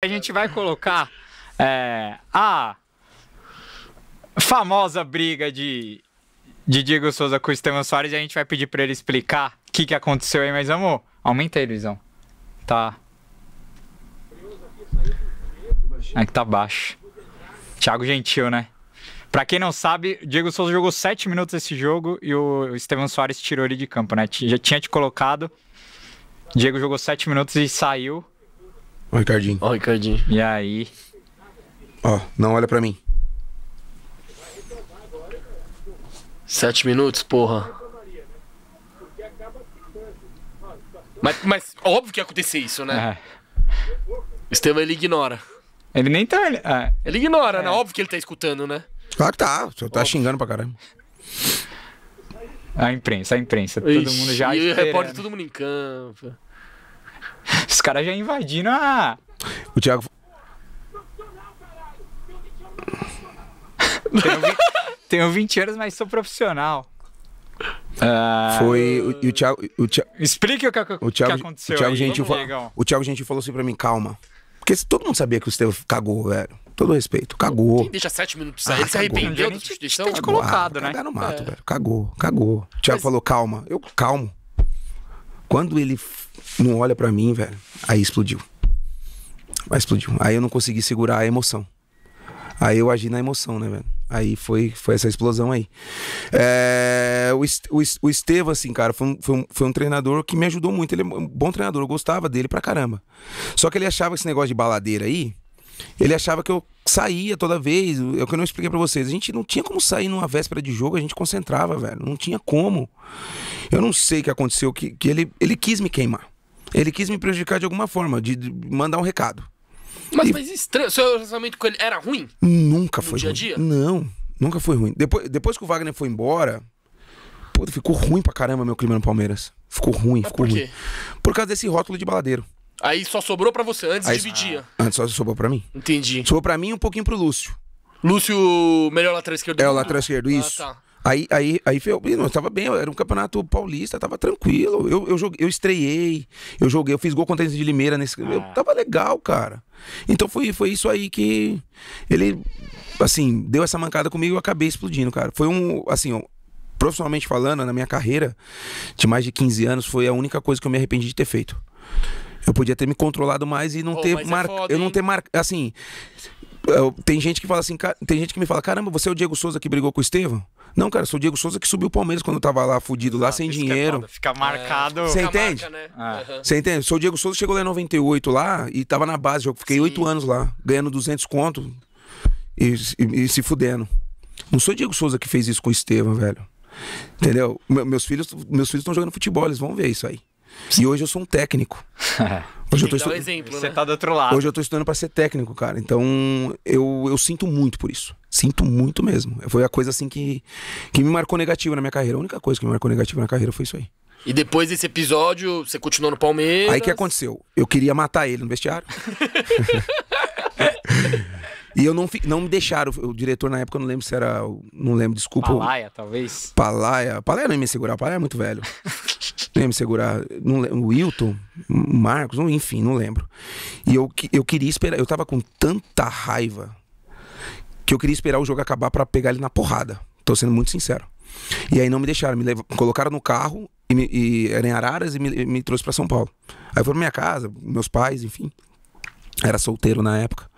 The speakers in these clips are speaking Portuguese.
A gente vai colocar é, a famosa briga de, de Diego Souza com o Estevam Soares e a gente vai pedir para ele explicar o que, que aconteceu aí, mas amor, aumenta aí, Luizão. Tá. É que tá baixo. Thiago Gentil, né? Pra quem não sabe, Diego Souza jogou 7 minutos esse jogo e o Estevão Soares tirou ele de campo, né? Já tinha te colocado. Diego jogou 7 minutos e saiu. Ó, o Ricardinho. Ó, o Ricardinho. E aí? Ó, não olha pra mim. Sete minutos, porra. Mas, mas óbvio que ia acontecer isso, né? É. Estevam, ele ignora. Ele nem tá. Ah, ele ignora, né? é. né? Óbvio que ele tá escutando, né? Claro que tá. Você tá óbvio. xingando pra caramba. A imprensa, a imprensa. Ixi, todo mundo já. E o repórter, todo mundo em campo. Os caras já invadindo a. O Thiago. tenho, 20, tenho 20 anos, mas sou profissional. Uh... Foi e o, Thiago, o Thiago. Explique o que, o Thiago, que aconteceu. O Thiago, aí, Gentil o Thiago Gentil falou assim pra mim: calma. Porque todo mundo sabia que o Estevam cagou, velho. Todo respeito, cagou. Quem deixa sete minutos sair, ah, ele se arrependeu da substituição? Tem colocado, ah, né? no mato, é. velho. Cagou, cagou. O Thiago Mas... falou, calma. Eu calmo. Quando ele não olha para mim, velho, aí explodiu. Aí explodiu. Aí eu não consegui segurar a emoção. Aí eu agi na emoção, né, velho? Aí foi, foi essa explosão aí. É, o, o, o Estevam, assim, cara, foi um, foi, um, foi um treinador que me ajudou muito. Ele é um bom treinador, eu gostava dele pra caramba. Só que ele achava esse negócio de baladeira aí, ele achava que eu saía toda vez. É o que eu não expliquei para vocês. A gente não tinha como sair numa véspera de jogo, a gente concentrava, velho. Não tinha como. Eu não sei o que aconteceu, que, que ele, ele quis me queimar. Ele quis me prejudicar de alguma forma, de, mandar um recado. Mas, e... mas estranho, seu relacionamento com ele era ruim? Nunca no foi dia ruim. Dia? Não, nunca foi ruim. Depois, depois que o Wagner foi embora, pô, ficou ruim pra caramba meu clima no Palmeiras. Ficou ruim, mas ficou por ruim. Por causa desse rótulo de baladeiro. Aí só sobrou para você, antes Aí, dividia. Ah, antes só sobrou para mim. Entendi. Sobrou para mim e um pouquinho pro Lúcio. Lúcio, melhor lateral esquerdo. É o lateral esquerdo, ah, isso. Ah, tá. Aí, aí, aí eu eu estava bem, era um campeonato paulista, estava tranquilo. Eu, eu, joguei, eu estreiei, eu joguei, eu fiz gol contra a de Limeira nesse. Ah. Eu tava legal, cara. Então foi, foi isso aí que ele, assim, deu essa mancada comigo e eu acabei explodindo, cara. Foi um, assim, um, profissionalmente falando, na minha carreira de mais de 15 anos, foi a única coisa que eu me arrependi de ter feito. Eu podia ter me controlado mais e não oh, ter marcado. É eu não ter marcado. Assim, eu, tem gente que fala assim, tem gente que me fala: caramba, você é o Diego Souza que brigou com o Estevam? Não, cara, sou o Diego Souza que subiu o Palmeiras quando eu tava lá fudido, lá ah, sem é dinheiro. É fica marcado. Você é. entende? Você né? ah. entende? Sou o Diego Souza, chegou lá em 98 lá e tava na base. Eu fiquei oito anos lá, ganhando 200 conto e, e, e, se fudendo. Não sou o Diego Souza que fez isso com o Estevam, velho. Entendeu? Me, meus filhos meus filhos estão jogando futebol, eles vão ver isso aí. E hoje eu sou um técnico. Hoje eu, estu... um exemplo, né? tá Hoje eu tô estudando para ser técnico, cara. Então eu, eu sinto muito por isso. Sinto muito mesmo. Foi a coisa assim que, que me marcou negativa na minha carreira. A única coisa que me marcou negativa na carreira foi isso aí. E depois desse episódio, você continuou no Palmeiras? Aí que aconteceu? Eu queria matar ele no vestiário. E eu não, não me deixaram, o diretor na época, eu não lembro se era. Não lembro, desculpa. Palaia, talvez. Palaia. Palaia não ia me segurar, Palaia é muito velho lembro segurar, não lembro, Wilton, Marcos, não, enfim, não lembro. E eu, eu queria esperar, eu tava com tanta raiva que eu queria esperar o jogo acabar para pegar ele na porrada. Tô sendo muito sincero. E aí não me deixaram, me levaram, colocaram no carro e, me, e era em Araras e me, me trouxe para São Paulo. Aí foram minha casa, meus pais, enfim. Era solteiro na época.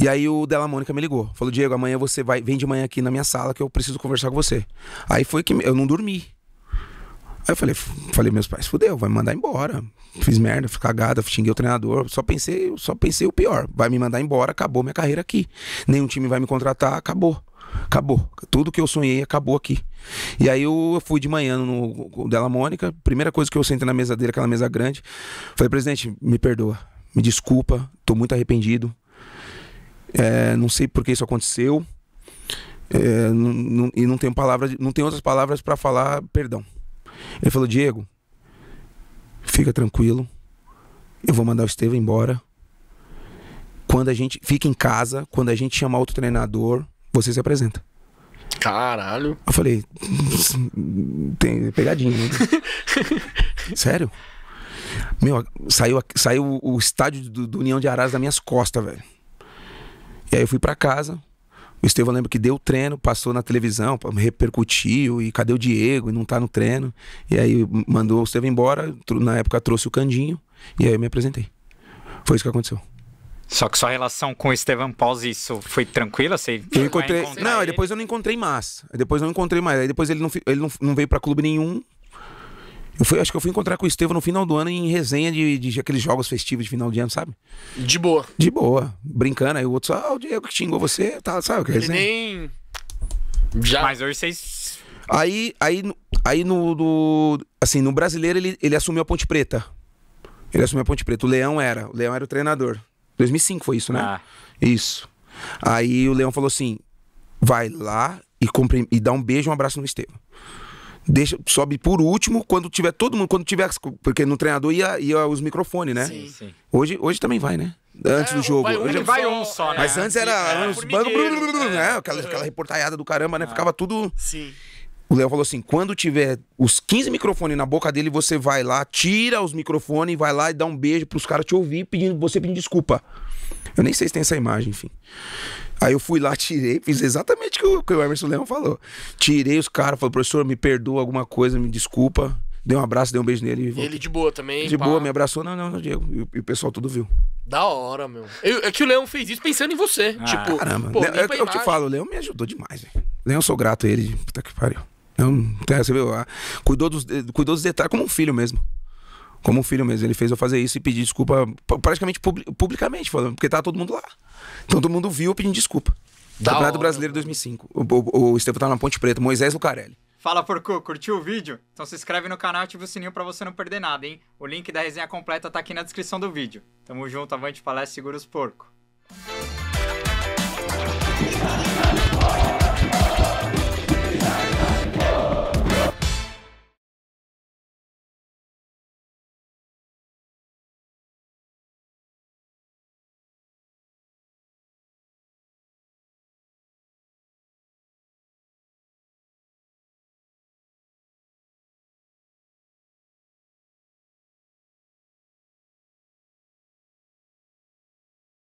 E aí o Della Mônica me ligou. Falou, Diego, amanhã você vai, vem de manhã aqui na minha sala que eu preciso conversar com você. Aí foi que eu não dormi. Aí eu falei, falei meus pais, fudeu, vai me mandar embora. Fiz merda, fui cagada, xinguei o treinador, só pensei, só pensei o pior. Vai me mandar embora, acabou minha carreira aqui. Nenhum time vai me contratar, acabou. Acabou. Tudo que eu sonhei acabou aqui. E aí eu fui de manhã no, no Mônica, primeira coisa que eu sentei na mesa dele, aquela mesa grande, falei, presidente, me perdoa, me desculpa, tô muito arrependido. É, não sei por que isso aconteceu. É, não, não, e não tenho palavras, não tenho outras palavras para falar perdão. Ele falou: Diego, fica tranquilo, eu vou mandar o Estevam embora. Quando a gente fica em casa, quando a gente chamar outro treinador, você se apresenta. Caralho. Eu falei, tem pegadinha, né? Sério? Meu, saiu, saiu o estádio do, do União de Arás das minhas costas, velho. E aí eu fui para casa, o Estevão lembra que deu treino, passou na televisão, repercutiu, e cadê o Diego? E não tá no treino. E aí mandou o Estevão embora, na época trouxe o Candinho, e aí eu me apresentei. Foi isso que aconteceu. Só que sua relação com o Estevam Paus, isso foi tranquila? Você eu encontrei. Não, ele? depois eu não encontrei mais. Depois eu não encontrei mais. Aí depois ele não, ele não, não veio para clube nenhum. Eu fui, acho que eu fui encontrar com o Estevam no final do ano em resenha de, de, de, aqueles jogos festivos de final de ano, sabe? De boa. De boa. Brincando. Aí o outro só, ah, o Diego que xingou você, tá, sabe? Que Ele nem. Já. Mas hoje vocês. Aí, aí, aí no, do, assim, no brasileiro ele, ele assumiu a Ponte Preta. Ele assumiu a Ponte Preta. O Leão era. O Leão era o treinador. 2005 foi isso, né? Ah. Isso. Aí o Leão falou assim: vai lá e, cumpre, e dá um beijo, um abraço no Estevam deixa, sobe por último quando tiver todo mundo, quando tiver. Porque no treinador ia, ia os microfones, né? Sim, sim. Hoje, hoje também vai, né? Antes é, do jogo. Vai, hoje é vai um só, né? Mas antes era. É, uns né? É. aquela, aquela reportaiada do caramba, né? Ah, Ficava tudo. Sim. O Léo falou assim: quando tiver os 15 microfones na boca dele, você vai lá, tira os microfones, vai lá e dá um beijo pros caras te ouvir, pedindo, você pedindo desculpa. Eu nem sei se tem essa imagem, enfim. Aí eu fui lá, tirei, fiz exatamente o que o Emerson Leão falou. Tirei os caras, falei, professor, me perdoa alguma coisa, me desculpa. Dei um abraço, dei um beijo nele. E ele de boa também. De pá. boa, me abraçou. Não, não, não, Diego. E, o pessoal tudo viu. Da hora, meu. Eu, é que o Leão fez isso pensando em você. Ah, tipo, caramba. Pô, Leão, eu, eu te falo, o Leão me ajudou demais, velho. Leão, sou grato a ele. Puta que pariu. Leão tá, você viu? Ah, cuidou dos, eh, cuidou dos detalhes como um filho mesmo como um filho mesmo. Ele fez eu fazer isso e pedir desculpa praticamente publicamente, falando, porque tá todo mundo lá. Então todo mundo viu eu pedindo desculpa. Da Campeonato hora. Brasileiro 2005. O, o, o Estevão tá na Ponte Preta, Moisés Lucarelli. Fala, Porco, curtiu o vídeo? Então se inscreve no canal e ativa o sininho para você não perder nada, hein? O link da resenha completa tá aqui na descrição do vídeo. Tamo junto, avante palestra, segura os porcos.